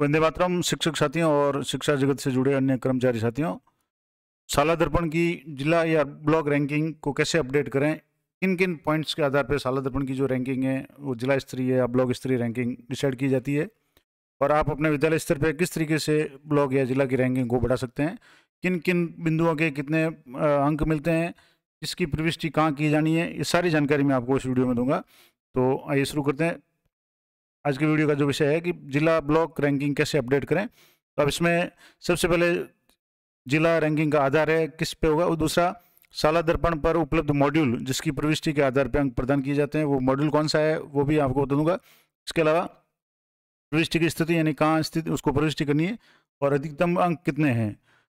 वंदे मातरम शिक्षक साथियों और शिक्षा जगत से जुड़े अन्य कर्मचारी साथियों शाला दर्पण की जिला या ब्लॉक रैंकिंग को कैसे अपडेट करें किन किन पॉइंट्स के आधार पर शाला दर्पण की जो रैंकिंग है वो जिला स्तरीय या ब्लॉक स्तरीय रैंकिंग डिसाइड की जाती है और आप अपने विद्यालय स्तर पर किस तरीके से ब्लॉक या जिला की रैंकिंग को बढ़ा सकते हैं किन किन बिंदुओं के कितने अंक मिलते हैं इसकी प्रविष्टि कहाँ की जानी है ये सारी जानकारी मैं आपको इस वीडियो में दूंगा तो आइए शुरू करते हैं आज की वीडियो का जो विषय है कि जिला ब्लॉक रैंकिंग कैसे अपडेट करें तो अब इसमें सबसे पहले जिला रैंकिंग का आधार है किस पे होगा और दूसरा शाला दर्पण पर उपलब्ध मॉड्यूल जिसकी प्रविष्टि के आधार पर अंक प्रदान किए जाते हैं वो मॉड्यूल कौन सा है वो भी आपको बता दूंगा इसके अलावा प्रविष्टि की स्थिति यानी कहाँ स्थिति उसको प्रविष्टि करनी है और अधिकतम अंक कितने हैं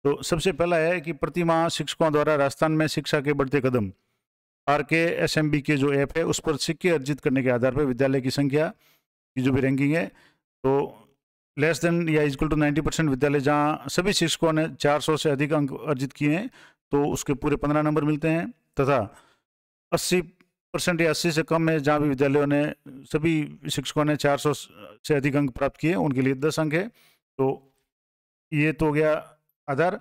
तो सबसे पहला है कि प्रतिमाह शिक्षकों द्वारा राजस्थान में शिक्षा के बढ़ते कदम R K S M B K जो ऐप है उस पर सिक्के अर्जित करने के आधार पर विद्यालय की संख्या की जो भी रैंकिंग है तो लेस देन या इजकल टू नाइन्टी परसेंट विद्यालय जहाँ सभी शिक्षकों ने चार सौ से अधिक अंक अर्जित किए हैं तो उसके पूरे पंद्रह नंबर मिलते हैं तथा अस्सी परसेंट या अस्सी से कम है जहाँ भी विद्यालयों ने सभी शिक्षकों ने चार सौ से अधिक अंक प्राप्त किए उनके लिए दस अंक है तो ये तो हो गया आधार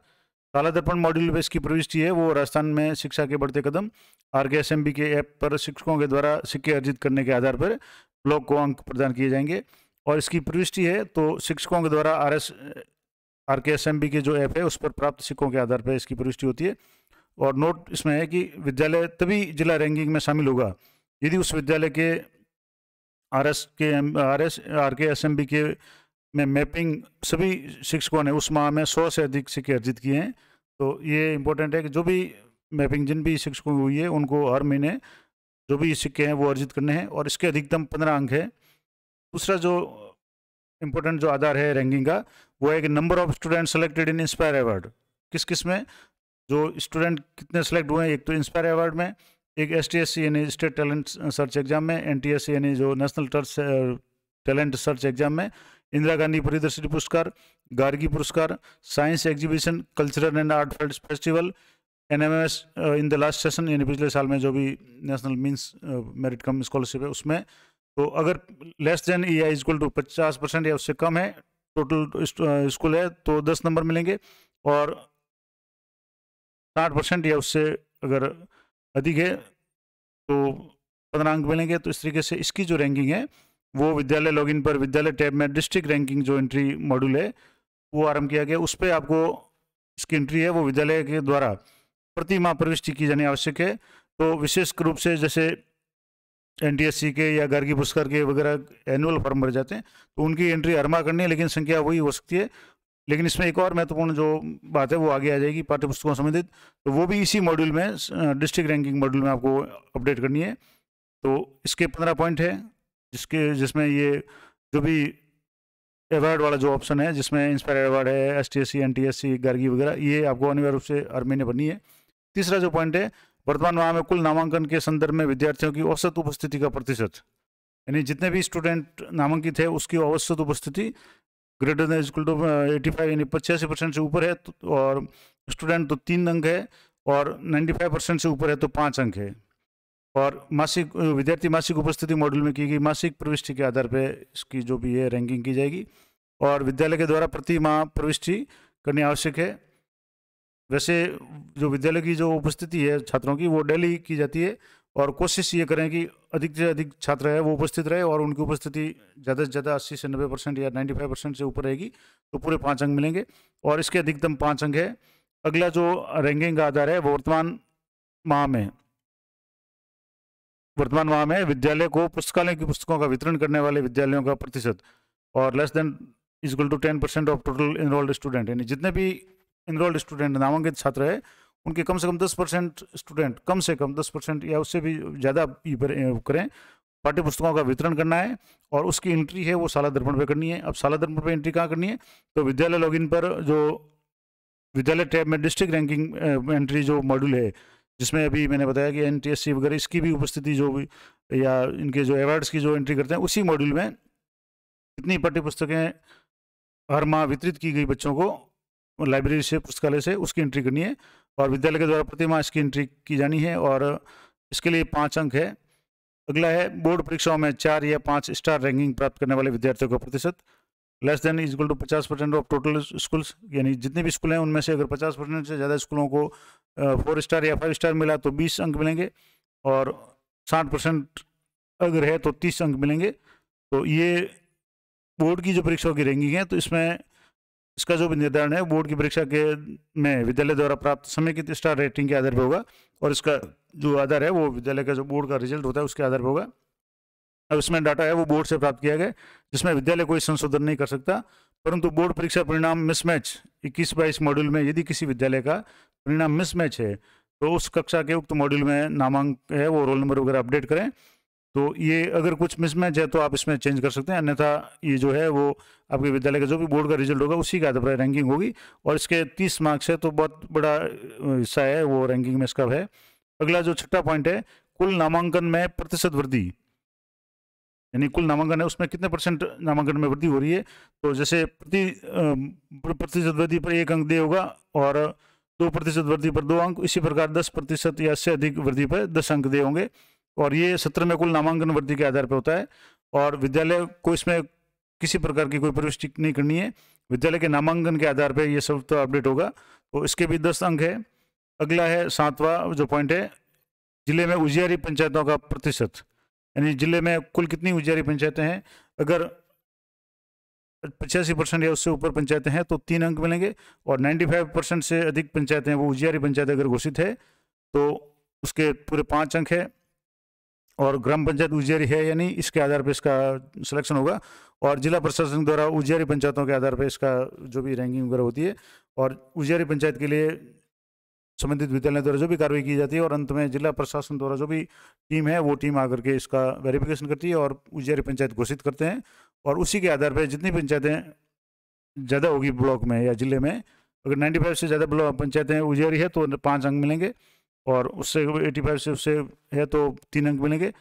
काला दर्पण मॉड्यूल बेस की प्रविष्टि है वो राजस्थान में शिक्षा के बढ़ते कदम R K S M B K app पर शिक्षकों के द्वारा सिक्के अर्जित करने के आधार पर ब्लॉक को अंक प्रदान किए जाएंगे और इसकी प्रविष्टि है तो शिक्षकों के द्वारा R S R K S M B K जो ऐप है उस पर प्राप्त शिक्षकों के आधार पर इसकी प्रविष्टि होती है और नोट इसमें है कि विद्यालय तभी जिला रैंकिंग में शामिल होगा यदि उस विद्यालय के R S K M R S R K S M B K में मैपिंग सभी शिक्षकों ने उस माह में सौ से अधिक सिक्के अर्जित किए हैं तो ये इम्पोर्टेंट है कि जो भी मैपिंग जिन भी शिक्षकों की हुई है उनको हर महीने जो भी सिक्के हैं वो अर्जित करने हैं और इसके अधिकतम पंद्रह अंक है दूसरा जो इम्पोर्टेंट जो आधार है रैंकिंग का वो है कि number of student selected in inspire award किस किस में जो स्टूडेंट कितने सेलेक्ट हुए हैं एक तो इंस्पायर अवार्ड में एक एस टी एस सी यानी स्टेट टैलेंट सर्च एग्जाम में एन टी एस सी यानी जो नेशनल टैलेंट सर्च एग्जाम में इंदिरा गांधी परिदर्शी पुरस्कार गार्गी पुरस्कार science exhibition cultural and art festival N M S in the last session यानी पिछले साल में जो भी national means merit cum scholarship है उसमें तो अगर less than E I is equal to पचास परसेंट या उससे कम है टोटल स्कूल uh, uh, है तो दस नंबर मिलेंगे और साठ परसेंट या उससे अगर अधिक है तो पंद्रह अंक मिलेंगे तो इस तरीके से इसकी जो रैंकिंग है वो विद्यालय लॉगिन पर विद्यालय टैब में डिस्ट्रिक्ट रैंकिंग जो एंट्री मॉड्यूल है वो आरम्भ किया गया उस पर आपको इसकी एंट्री है वो विद्यालय के द्वारा प्रतिमा प्रविष्टि की जानी आवश्यक है तो विशेष रूप से जैसे एनटीएससी के या गार्गी पुष्कर के वगैरह एनुअल फॉर्म भर जाते हैं तो उनकी एंट्री हरमा करनी है लेकिन संख्या वही हो सकती है लेकिन इसमें एक और महत्वपूर्ण जो बात है वो आगे आ जाएगी पाठ्य पुस्तकों संबंधित तो वो भी इसी मॉड्यूल में डिस्ट्रिक्ट रैंकिंग मॉड्यूल में आपको अपडेट करनी है तो इसके पंद्रह पॉइंट है जिसके जिसमें ये जो भी अवार्ड वाला जो ऑप्शन है जिसमें इंस्पायर अवार्ड है S T S C N T S C Gargi वगैरह ये आपको अनिवार्य रूप से हर महीने भरनी है तीसरा जो पॉइंट है वर्तमान माह में कुल नामांकन के संदर्भ में विद्यार्थियों की औसत उपस्थिति का प्रतिशत यानी जितने भी स्टूडेंट नामांकित है उसकी औसत उपस्थिति greater than equal to eighty five यानी पचासी परसेंट से ऊपर है तो, और स्टूडेंट तो तीन अंक है और नाइन्टी फाइव परसेंट से ऊपर है तो पाँच अंक है और मासिक uh, विद्यार्थी मासिक उपस्थिति मॉड्यूल में की गई मासिक प्रविष्टि के आधार पर इसकी जो भी है रैंकिंग की जाएगी और विद्यालय के द्वारा प्रति माह प्रविष्टि करनी आवश्यक है वैसे जो विद्यालय की जो उपस्थिति है छात्रों की वो डेली की जाती है और कोशिश ये करें कि अधिक से अधिक छात्र है वो उपस्थित रहे और उनकी उपस्थिति ज़्यादा से ज़्यादा अस्सी से नब्बे परसेंट या नाइन्टी फाइव परसेंट से ऊपर रहेगी तो पूरे पाँच अंक मिलेंगे और इसके अधिकतम पाँच अंक है अगला जो रैंकिंग का आधार है वो वर्तमान माह में वर्तमान माह में विद्यालय को पुस्तकालय की पुस्तकों का वितरण करने वाले विद्यालयों का प्रतिशत और less than is equal to ten percent of total enrolled student यानी जितने भी इनरोल्ड स्टूडेंट नामांकित छात्र है उनके कम से कम दस परसेंट स्टूडेंट कम से कम दस परसेंट या उससे भी ज़्यादा करें पाठ्य पुस्तकों का वितरण करना है और उसकी एंट्री है वो साला दर्पण पर करनी है अब साला दर्पण पर एंट्री कहाँ करनी है तो विद्यालय लॉगिन पर जो विद्यालय टैब में डिस्ट्रिक्ट रैंकिंग एंट्री जो मॉड्यूल है जिसमें अभी मैंने बताया कि एन वगैरह इसकी भी उपस्थिति जो भी या इनके जो अवार्ड्स की जो एंट्री करते हैं उसी मॉड्यूल में कितनी पाठ्य पुस्तकें हर माह वितरित की गई बच्चों को लाइब्रेरी से पुस्तकालय से उसकी एंट्री करनी है और विद्यालय के द्वारा प्रतिमा इसकी एंट्री की जानी है और इसके लिए पाँच अंक है अगला है बोर्ड परीक्षाओं में चार या पाँच स्टार रैंकिंग प्राप्त करने वाले विद्यार्थियों का प्रतिशत लेस देन इजगल टू पचास परसेंट ऑफ टोटल स्कूल्स यानी जितने भी स्कूल हैं उनमें से अगर पचास परसेंट से ज़्यादा स्कूलों को फोर स्टार या फाइव स्टार मिला तो बीस अंक मिलेंगे और साठ परसेंट अगर है तो तीस अंक मिलेंगे तो ये बोर्ड की जो परीक्षाओं की रैंकिंग है तो इसमें इसका जो भी निर्धारण है बोर्ड की परीक्षा के में विद्यालय द्वारा प्राप्त समय की स्टार रेटिंग के आधार पर होगा और इसका जो आधार है वो विद्यालय का जो बोर्ड का रिजल्ट होता है उसके आधार पर होगा अब इसमें डाटा है वो बोर्ड से प्राप्त किया गया जिसमें विद्यालय कोई संशोधन नहीं कर सकता परंतु बोर्ड परीक्षा परिणाम मिसमैच इक्कीस बाईस मॉड्यूल में यदि किसी विद्यालय का परिणाम मिसमैच है तो उस कक्षा के उक्त मॉड्यूल में नामांक है वो रोल नंबर वगैरह अपडेट करें तो ये अगर कुछ मिसमैच है तो आप इसमें चेंज कर सकते हैं अन्यथा ये जो है वो आपके विद्यालय का जो भी बोर्ड का रिजल्ट होगा उसी के आधार पर रैंकिंग होगी और इसके तीस मार्क्स है तो बहुत बड़ा हिस्सा है वो रैंकिंग में इसका है अगला जो छठा पॉइंट है कुल नामांकन में प्रतिशत वृद्धि यानी कुल नामांकन है उसमें कितने परसेंट नामांकन में वृद्धि हो रही है तो जैसे प्रति प्रतिशत वृद्धि पर एक अंक दे होगा और दो प्रतिशत वृद्धि पर दो अंक इसी प्रकार दस प्रतिशत या इससे अधिक वृद्धि पर दस अंक दे होंगे और ये सत्र में कुल नामांकन वृद्धि के आधार पर होता है और विद्यालय को इसमें किसी प्रकार की कोई प्रविष्टि नहीं करनी है विद्यालय के नामांकन के आधार पर यह सब तो अपडेट होगा तो इसके भी दस अंक है अगला है सातवां जो पॉइंट है जिले में उजियारी पंचायतों का प्रतिशत यानी जिले में कुल कितनी उजियारी पंचायतें हैं अगर पचासी परसेंट या उससे ऊपर पंचायतें हैं तो तीन अंक मिलेंगे और नाइन्टी फाइव परसेंट से अधिक पंचायतें वो उजियारी पंचायत अगर घोषित है तो उसके पूरे पाँच अंक है और ग्राम पंचायत उजियारी है यानी इसके आधार पर इसका सिलेक्शन होगा और जिला प्रशासन द्वारा उजियारी पंचायतों के आधार पर इसका जो भी रैंकिंग वगैरह होती है और उजियारी पंचायत के लिए संबंधित विद्यालय द्वारा जो भी कार्रवाई की जाती है और अंत में जिला प्रशासन द्वारा जो भी टीम है वो टीम आकर के इसका वेरिफिकेशन करती है और उजियारी पंचायत घोषित करते हैं और उसी के आधार पर जितनी पंचायतें ज़्यादा होगी ब्लॉक में या ज़िले में अगर नाइन्टी से ज़्यादा पंचायतें उजियारी है तो पाँच अंक मिलेंगे और उससे 85 से उससे है तो तीन अंक मिलेंगे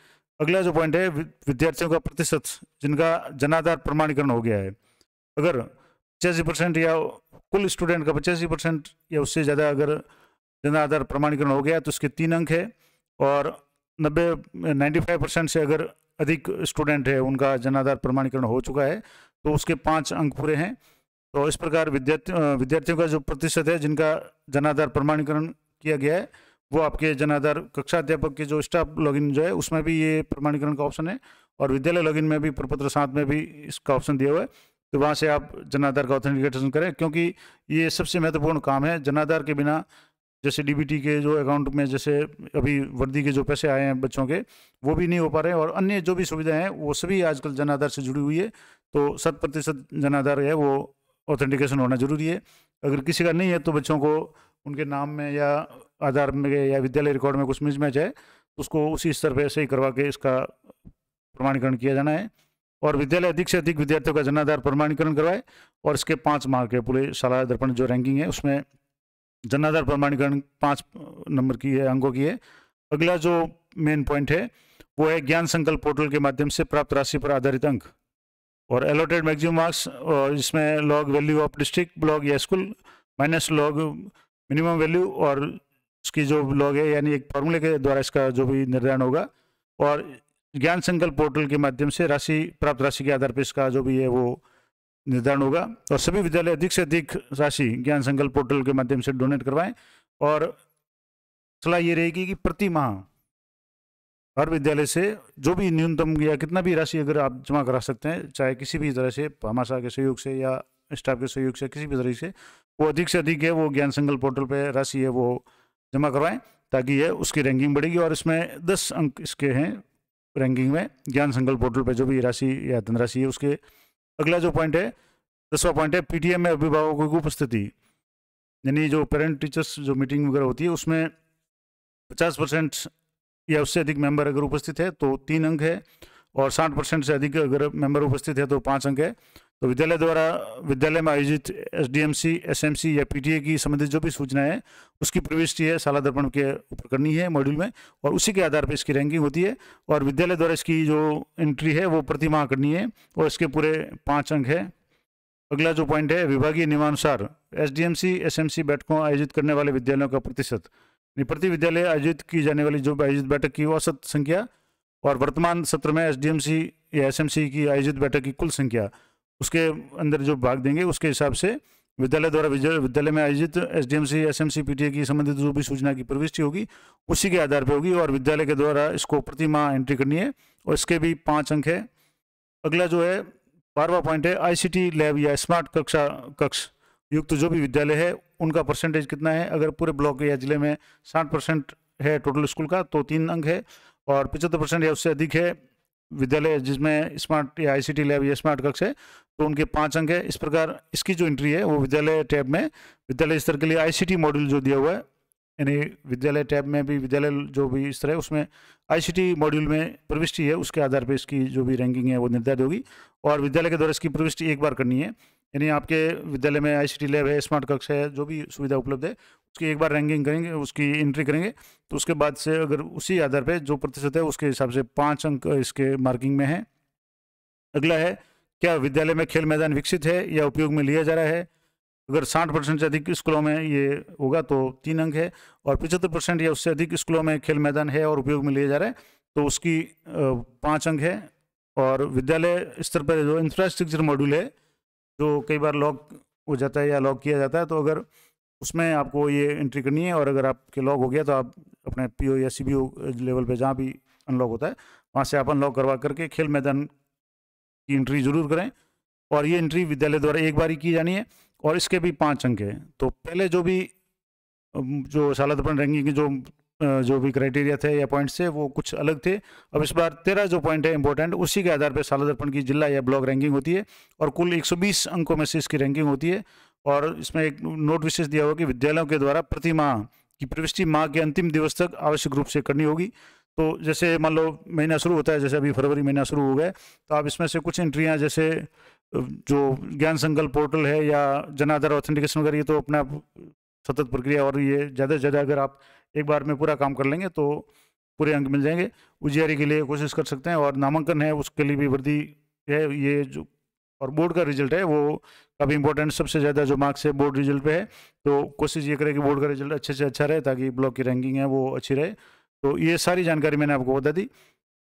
अगला जो पॉइंट है विद्यार्थियों का प्रतिशत जिनका जनाधार प्रमाणीकरण हो गया है अगर पचासी परसेंट या कुल स्टूडेंट का पचासी परसेंट या उससे ज़्यादा अगर जनाधार प्रमाणीकरण हो गया तो उसके तीन अंक है और नब्बे नाइन्टी फाइव परसेंट से अगर अधिक स्टूडेंट है उनका जनाधार प्रमाणीकरण हो चुका है तो उसके पाँच अंक पूरे हैं तो इस प्रकार विद्यार्थियों विद्यार्थियों का जो प्रतिशत है जिनका जनाधार प्रमाणीकरण किया गया है वो आपके जनाधार कक्षा अध्यापक के जो स्टाफ लॉगिन जो है उसमें भी ये प्रमाणीकरण का ऑप्शन है और विद्यालय लॉगिन में भी प्रपत्र साथ में भी इसका ऑप्शन दिया हुआ है तो वहाँ से आप जनाधार का ऑथेंटिकेशन करें क्योंकि ये सबसे महत्वपूर्ण काम है जनाधार के बिना जैसे डी के जो अकाउंट में जैसे अभी वर्दी के जो पैसे आए हैं बच्चों के वो भी नहीं हो पा रहे हैं और अन्य जो भी सुविधाएं हैं वो सभी आजकल जनाधार से जुड़ी हुई है तो शत प्रतिशत जनाधार है वो ऑथेंटिकेशन होना जरूरी है अगर किसी का नहीं है तो बच्चों को उनके नाम में या आधार में या विद्यालय रिकॉर्ड में कुछ मिसमैच है उसको उसी स्तर पर सही करवा के इसका प्रमाणीकरण किया जाना है और विद्यालय अधिक से अधिक विद्यार्थियों का जनाधार प्रमाणीकरण करवाए और इसके पाँच मार्क है पूरे शाला दर्पण जो रैंकिंग है उसमें जनाधार प्रमाणीकरण पाँच नंबर की है अंकों की है अगला जो मेन पॉइंट है वो है ज्ञान संकल्प पोर्टल के माध्यम से प्राप्त राशि पर आधारित अंक और एलोटेड मैक्सिमम मार्क्स और इसमें log value of district block या school minus log minimum value और इसकी जो लॉग है यानी एक फॉर्मूले के द्वारा इसका जो भी निर्धारण होगा और ज्ञान संकल्प पोर्टल के माध्यम से राशि प्राप्त राशि के आधार पर इसका जो भी है वो निर्धारण होगा और सभी विद्यालय अधिक से अधिक राशि ज्ञान संकल्प पोर्टल के माध्यम से डोनेट करवाएं और सलाह ये रहेगी कि प्रति माह हर विद्यालय से जो भी न्यूनतम या कितना भी राशि अगर आप जमा करा सकते हैं चाहे किसी भी तरह से हमाशा के सहयोग से या स्टाफ के सहयोग से किसी भी तरीके से वो अधिक से अधिक है वो ज्ञान संगल पोर्टल पर राशि है वो जमा करवाएं ताकि ये उसकी रैंकिंग बढ़ेगी और इसमें दस अंक इसके हैं रैंकिंग में ज्ञान संगल पोर्टल पर जो भी राशि या धनराशि है उसके अगला जो पॉइंट है दसवा पॉइंट है पी में अभिभावकों की उपस्थिति यानी जो पेरेंट टीचर्स जो मीटिंग वगैरह होती है उसमें पचास परसेंट या उससे अधिक मेंबर अगर उपस्थित है तो तीन अंक है और साठ परसेंट से अधिक अगर मेंबर उपस्थित है तो पाँच अंक है तो विद्यालय द्वारा विद्यालय में आयोजित SDMC SMC S M C या पीटीए की संबंधित जो भी सूचना है उसकी प्रविष्टि है शाला दर्पण के ऊपर करनी है मॉड्यूल में और उसी के आधार पर इसकी रैंकिंग होती है और विद्यालय द्वारा इसकी जो एंट्री है वो प्रतिमाह करनी है और इसके पूरे पाँच अंक है अगला जो पॉइंट है विभागीय नियमानुसार S D M C S M C बैठकों आयोजित करने वाले विद्यालयों का प्रतिशत प्रति विद्यालय आयोजित की जाने वाली जो आयोजित बैठक की औसत संख्या और वर्तमान सत्र में एस या एस एम सी की आयोजित बैठक की कुल संख्या उसके अंदर जो भाग देंगे उसके हिसाब से विद्यालय द्वारा विद्यालय में आयोजित S D M C S M C P T की संबंधित जो भी सूचना की प्रविष्टि होगी उसी के आधार पर होगी और विद्यालय के द्वारा इसको प्रति माह एंट्री करनी है और इसके भी पाँच अंक है अगला जो है बारवा पॉइंट है आईसीटी लैब या स्मार्ट कक्षा कक्ष युक्त जो भी विद्यालय है उनका परसेंटेज कितना है अगर पूरे ब्लॉक या जिले में साठ परसेंट है टोटल स्कूल का तो तीन अंक है और पचहत्तर परसेंट या उससे अधिक है विद्यालय जिसमें स्मार्ट या आईसीटी लैब या स्मार्ट कक्ष है तो उनके पाँच अंक है इस प्रकार इसकी जो एंट्री है वो विद्यालय टैब में विद्यालय स्तर के लिए आईसीटी मॉड्यूल जो दिया हुआ है यानी विद्यालय टैब में भी विद्यालय जो भी स्तर है उसमें टी मॉड्यूल में प्रविष्टि है उसके आधार पर इसकी जो भी रैंकिंग है वो निर्धारित होगी और विद्यालय के द्वारा इसकी प्रविष्टि एक बार करनी है यानी आपके विद्यालय में आई सी लैब है स्मार्ट कक्ष है जो भी सुविधा उपलब्ध है उसकी एक बार रैंकिंग करेंगे उसकी एंट्री करेंगे तो उसके बाद से अगर उसी आधार पर जो प्रतिशत है उसके हिसाब से पाँच अंक इसके मार्किंग में है अगला है क्या विद्यालय में खेल मैदान विकसित है या उपयोग में लिया जा रहा है अगर 60 परसेंट से अधिक स्कूलों में ये होगा तो तीन अंक है और 75 परसेंट या उससे अधिक स्कूलों में खेल मैदान है और उपयोग में लिया जा रहा है तो उसकी पाँच अंक है और विद्यालय स्तर पर जो इंफ्रास्ट्रक्चर मॉड्यूल है जो तो कई बार लॉक हो जाता है या लॉक किया जाता है तो अगर उसमें आपको ये एंट्री करनी है और अगर आपके लॉक हो गया तो आप अपने पीओ या ओ लेवल पे जहाँ भी अनलॉक होता है वहाँ से आप अनलॉक करवा करके खेल मैदान की एंट्री ज़रूर करें और ये एंट्री विद्यालय द्वारा एक बार ही की जानी है और इसके भी पाँच अंक हैं तो पहले जो भी जो शालादपन रैंकिंग के जो जो भी क्राइटेरिया थे या पॉइंट्स थे वो कुछ अलग थे अब इस बार तेरह जो पॉइंट है इंपॉर्टेंट उसी के आधार पर साला दर्पण की जिला या ब्लॉक रैंकिंग होती है और कुल 120 अंकों में से इसकी रैंकिंग होती है और इसमें एक नोट विशेष दिया हुआ कि विद्यालयों के द्वारा प्रति माह की प्रविष्टि माह के अंतिम दिवस तक आवश्यक रूप से करनी होगी तो जैसे मान लो महीना शुरू होता है जैसे अभी फरवरी महीना शुरू हो गया तो आप इसमें से कुछ एंट्रियाँ जैसे जो ज्ञान संकल्प पोर्टल है या जनाधार ऑथेंटिकेशन वगैरह ये तो अपना सतत प्रक्रिया और ये ज़्यादा से ज़्यादा अगर आप एक बार में पूरा काम कर लेंगे तो पूरे अंक मिल जाएंगे उजियारी के लिए कोशिश कर सकते हैं और नामांकन है उसके लिए भी वृद्धि है ये जो और बोर्ड का रिजल्ट है वो काफ़ी इंपॉर्टेंट सबसे ज़्यादा जो मार्क्स है बोर्ड रिजल्ट पे है तो कोशिश ये करें कि बोर्ड का रिजल्ट अच्छे से अच्छा रहे ताकि ब्लॉक की रैंकिंग है वो अच्छी रहे तो ये सारी जानकारी मैंने आपको बता दी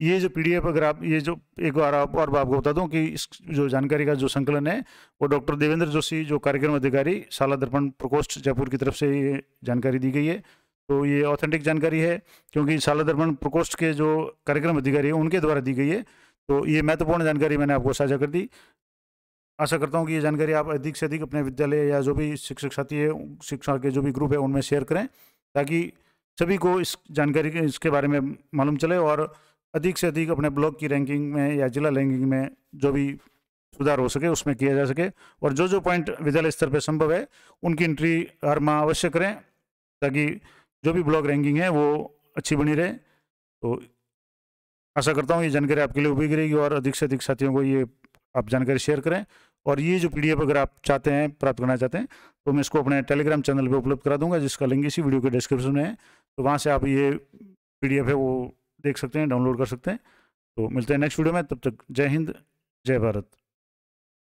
ये जो पी अगर आप ये जो एक बार आप और आपको बता दूँ कि इस जो जानकारी का जो संकलन है वो डॉक्टर देवेंद्र जोशी जो कार्यक्रम अधिकारी शाला दर्पण प्रकोष्ठ जयपुर की तरफ से ये जानकारी दी गई है तो ये ऑथेंटिक जानकारी है क्योंकि शाला दर्पण प्रकोष्ठ के जो कार्यक्रम अधिकारी हैं उनके द्वारा दी गई है तो ये महत्वपूर्ण जानकारी मैंने आपको साझा कर दी आशा करता हूँ कि ये जानकारी आप अधिक से अधिक अपने विद्यालय या जो भी शिक्षक साथी है शिक्षा के जो भी ग्रुप है उनमें शेयर करें ताकि सभी को इस जानकारी इसके बारे में मालूम चले और अधिक से अधिक अपने ब्लॉक की रैंकिंग में या जिला रैंकिंग में जो भी सुधार हो सके उसमें किया जा सके और जो जो पॉइंट विद्यालय स्तर पर संभव है उनकी एंट्री हर माह अवश्य करें ताकि जो भी ब्लॉग रैंकिंग है वो अच्छी बनी रहे तो आशा करता हूँ ये जानकारी आपके लिए उपयोगी रहेगी और अधिक से अधिक साथियों को ये आप जानकारी शेयर करें और ये जो पीडीएफ अगर आप चाहते हैं प्राप्त करना चाहते हैं तो मैं इसको अपने टेलीग्राम चैनल पे उपलब्ध करा दूंगा जिसका लिंक इसी वीडियो के डिस्क्रिप्शन में है तो वहाँ से आप ये पीडीएफ है वो देख सकते हैं डाउनलोड कर सकते हैं तो मिलते हैं नेक्स्ट वीडियो में तब तक जय हिंद जय भारत